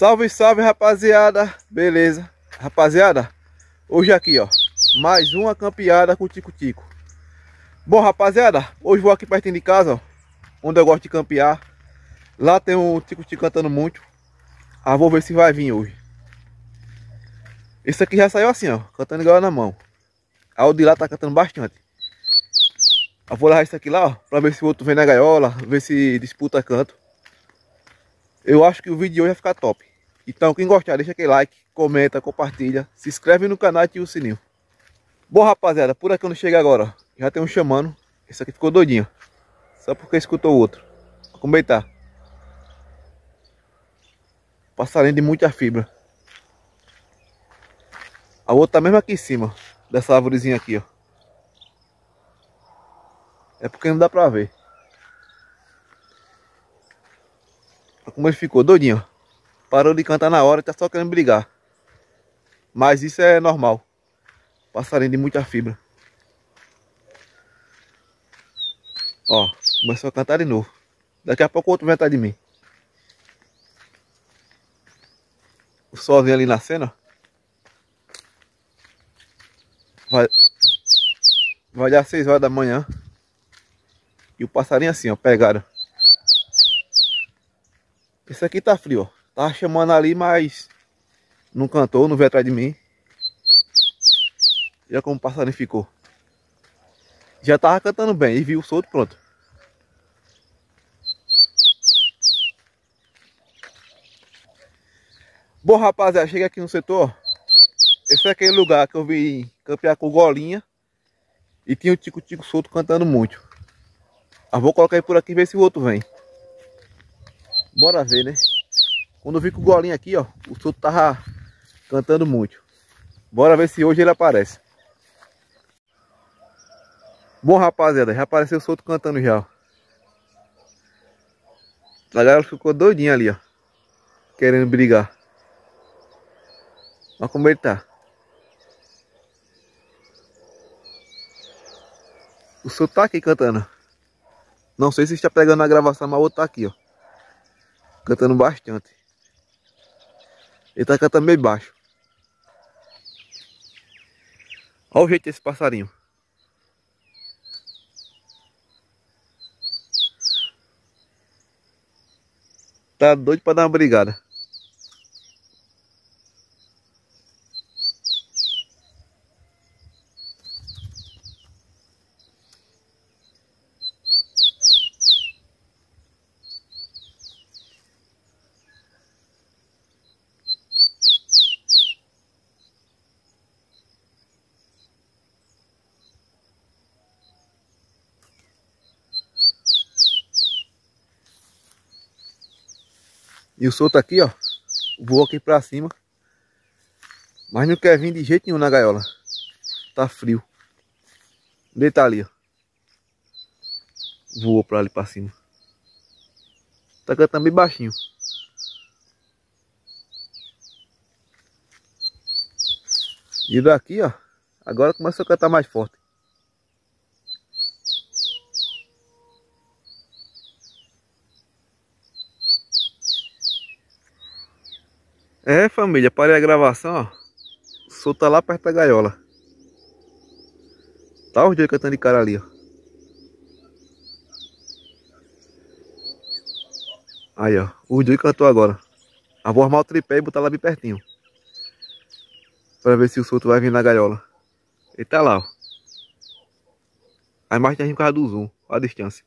Salve, salve rapaziada, beleza? Rapaziada, hoje aqui ó, mais uma campeada com o Tico Tico Bom rapaziada, hoje vou aqui pertinho de casa ó, onde eu gosto de campear Lá tem um Tico Tico cantando muito Ah, vou ver se vai vir hoje Esse aqui já saiu assim ó, cantando igual na mão A o de lá tá cantando bastante eu vou levar esse aqui lá, ó, pra ver se o outro vem na gaiola, ver se disputa canto. Eu acho que o vídeo de hoje vai ficar top. Então, quem gostar, deixa aquele like, comenta, compartilha, se inscreve no canal e ativa o sininho. Bom, rapaziada, por aqui eu não chego agora, ó. já tem um chamando. Esse aqui ficou doidinho, só porque escutou o outro. Vou comentar. Passarinho de muita fibra. A outra tá mesmo aqui em cima, dessa árvorezinha aqui, ó. É porque não dá pra ver. Olha como ele ficou, doidinho, ó. Parou de cantar na hora e tá só querendo brigar. Mas isso é normal. Passarinho de muita fibra. Ó, começou a cantar de novo. Daqui a pouco o outro vem atrás de mim. O solzinho ali nascendo, ó. Vai, vai dar 6 horas da manhã. E o passarinho assim, ó, pegaram. Esse aqui tá frio, ó. Tava chamando ali, mas não cantou, não veio atrás de mim. Já como o passarinho ficou. Já tava cantando bem e viu o solto, pronto. Bom, rapaziada, cheguei aqui no setor. Esse é aquele lugar que eu vi campear com golinha. E tinha o tico-tico solto cantando muito. Mas vou colocar ele por aqui e ver se o outro vem. Bora ver, né? Quando eu vi com o golinho aqui, ó, o solto tava cantando muito. Bora ver se hoje ele aparece. Bom, rapaziada, já apareceu o solto cantando já, ó. A galera ficou doidinha ali, ó. Querendo brigar. Olha como ele tá. O solto tá aqui cantando. Não sei se está pegando a gravação, mas o outro tá aqui, ó. Cantando bastante. Ele tá cantando meio baixo. Olha o jeito desse passarinho. Tá doido pra dar uma brigada. E o solto tá aqui, ó, voa aqui pra cima. Mas não quer vir de jeito nenhum na gaiola. Tá frio. Ele tá ali, ó. Voou pra ali pra cima. Tá cantando bem baixinho. E daqui, ó. Agora começa a cantar mais forte. É família, parei a gravação, ó. Tá lá perto da gaiola. Tá os dois cantando de cara ali, ó. Aí, ó. Os dois cantou agora. Eu vou armar o tripé e botar lá bem pertinho. Pra ver se o solto vai vir na gaiola. Ele tá lá, ó. A imagem tá vindo por causa do zoom. Olha a distância.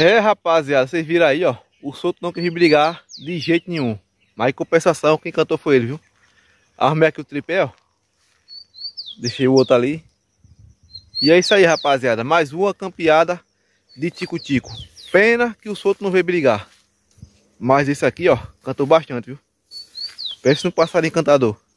É, rapaziada, vocês viram aí, ó. O solto não quis brigar de jeito nenhum. Mas em compensação, quem cantou foi ele, viu? Armei aqui o tripé, ó. Deixei o outro ali. E é isso aí, rapaziada. Mais uma campeada de tico-tico. Pena que o solto não veio brigar. Mas esse aqui, ó, cantou bastante, viu? Pensa no passarinho cantador.